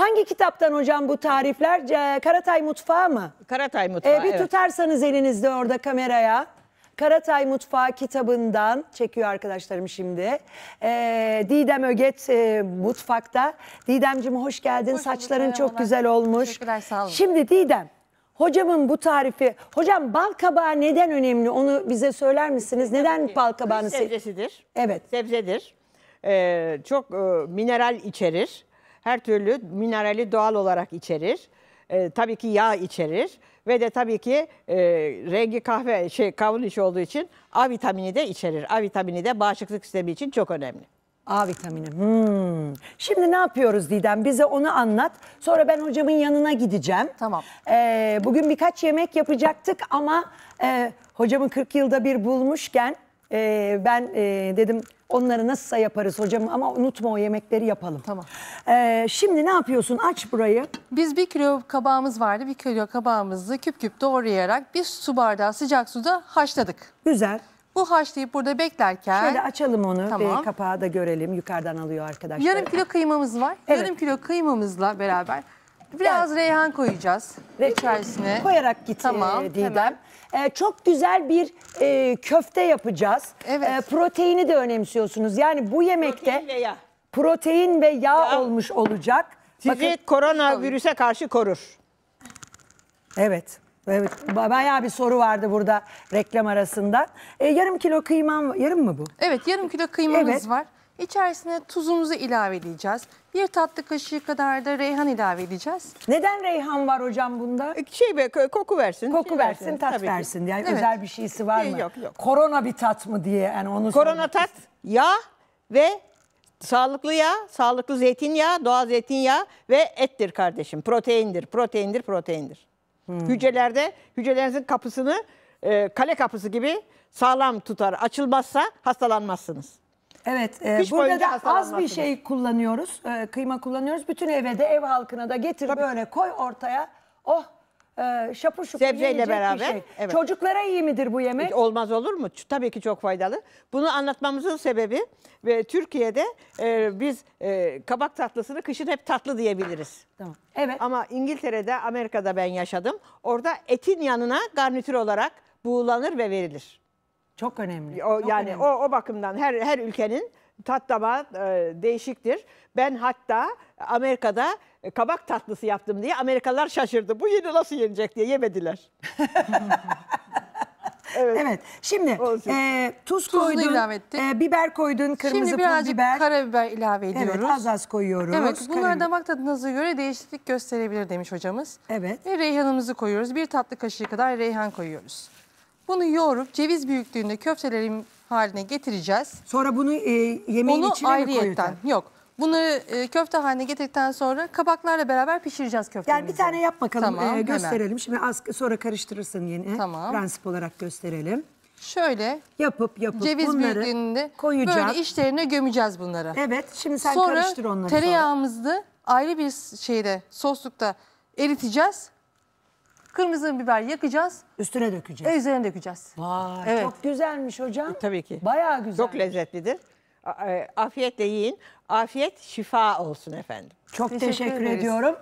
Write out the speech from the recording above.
Hangi kitaptan hocam bu tarifler? Karatay Mutfağı mı? Karatay ee, Mutfağı, ee, Bir evet. tutarsanız elinizde orada kameraya. Karatay Mutfağı kitabından çekiyor arkadaşlarım şimdi. Ee, Didem Öget e, mutfakta. Didemciğim hoş geldin. Hoş Saçların çok güzel olmuş. Teşekkürler sağ olun. Şimdi Didem hocamın bu tarifi. Hocam bal kabağı neden önemli onu bize söyler misiniz? Neden bal kabağını? Sebzesidir. Evet. Sebzedir. Ee, çok e, mineral içerir her türlü minerali doğal olarak içerir. E, tabii ki yağ içerir ve de tabii ki e, rengi kahve şey kavun içi olduğu için A vitamini de içerir. A vitamini de bağışıklık sistemi için çok önemli. A vitamini. Hmm. Şimdi ne yapıyoruz Didem? Bize onu anlat. Sonra ben hocamın yanına gideceğim. Tamam. Ee, bugün birkaç yemek yapacaktık ama e, hocamın 40 yılda bir bulmuşken e, ben e, dedim Onları nasılsa yaparız hocam ama unutma o yemekleri yapalım. Tamam. Ee, şimdi ne yapıyorsun? Aç burayı. Biz bir kilo kabağımız vardı. Bir kilo kabağımızı küp küp doğrayarak bir su bardağı sıcak suda haşladık. Güzel. Bu haşlayıp burada beklerken... Şöyle açalım onu tamam. ve kapağı da görelim. Yukarıdan alıyor arkadaşlar. Yarım kilo kıymamız var. Evet. Yarım kilo kıymamızla beraber Biraz reyhan koyacağız Ve içerisine. Koyarak git Tamam, e, Didem. hemen. çok güzel bir e, köfte yapacağız. Evet. E, proteini de önemsiyorsunuz. Yani bu yemekte protein ve yağ. protein ve yağ olmuş olacak. Bakın, koronavirüse karşı korur. evet. Evet. Bayağı bir soru vardı burada reklam arasında. E, yarım kilo kıymam, yarım mı bu? Evet yarım kilo kıymamız Evet. var. İçerisine tuzumuzu ilave edeceğiz. Bir tatlı kaşığı kadar da reyhan ilave edeceğiz. Neden reyhan var hocam bunda? E, şey be koku versin. Şey koku şey versin, versin, tat tabii versin diye. Yani evet. Özel bir şeysi var şey mı? Yok yok. Korona bir tat mı diye yani onu Korona tat, yağ ve sağlıklı yağ, sağlıklı zeytinyağı, doğal zeytinyağı ve ettir kardeşim. Proteindir, proteindir, proteindir. Hmm. Hücrelerde, hücrelerinizin kapısını e, kale kapısı gibi sağlam tutar. Açılmazsa hastalanmazsınız. Evet, e, burada da az bir şey kullanıyoruz, e, kıyma kullanıyoruz. Bütün eve de ev halkına da getir böyle koy ortaya. Oh, e, şapur şupur Sebzeyle yiyecek beraber, bir şey. evet. Çocuklara iyi midir bu yemek? Olmaz olur mu? Tabii ki çok faydalı. Bunu anlatmamızın sebebi ve Türkiye'de e, biz e, kabak tatlısını kışın hep tatlı diyebiliriz. Tamam. Evet. Ama İngiltere'de, Amerika'da ben yaşadım. Orada etin yanına garnitür olarak buğulanır ve verilir. Çok önemli. O, Çok yani önemli. o o bakımdan her her ülkenin tatlama e, değişiktir. Ben hatta Amerika'da e, kabak tatlısı yaptım diye Amerikalılar şaşırdı. Bu yine nasıl yenecek diye yemediler. Evet. evet. Şimdi e, tuz koydun, ilave ettik. E, biber koydun, kırmızı Şimdi birazcık pul biber. karabiber ilave ediyoruz. Evet, az az koyuyoruz. Evet, bunlar karabiber. damak tadınıza göre değişiklik gösterebilir demiş hocamız. Evet. Ve reyhanımızı koyuyoruz. Bir tatlı kaşığı kadar reyhan koyuyoruz. Bunu yoğurup ceviz büyüklüğünde köftelerim haline getireceğiz. Sonra bunu e, yemeğin Onu içine mi ayrıyetten yok. Bunları e, köfte haline getirdikten sonra kabaklarla beraber pişireceğiz köftelerimizi. Yani bir tane yap bakalım e, Tamam, e, gösterelim. Şimdi az sonra karıştırırsın yine. Tamam. Prensip olarak gösterelim. Şöyle Yapıp yapıp ceviz bunları büyüklüğünde koyacağız. böyle işlerine gömeceğiz bunları. Evet şimdi sen karıştır onları sonra. tereyağımızı ayrı bir şeyde soslukta eriteceğiz. Kırmızı biber yakacağız. Üstüne dökeceğiz. E, üzerine dökeceğiz. Vay Evet. çok güzelmiş hocam. E, tabii ki. Bayağı güzel. Çok lezzetlidir. A- e, Afiyetle yiyin. Afiyet şifa olsun efendim. Çok teşekkür, Teşekkür ediyorum.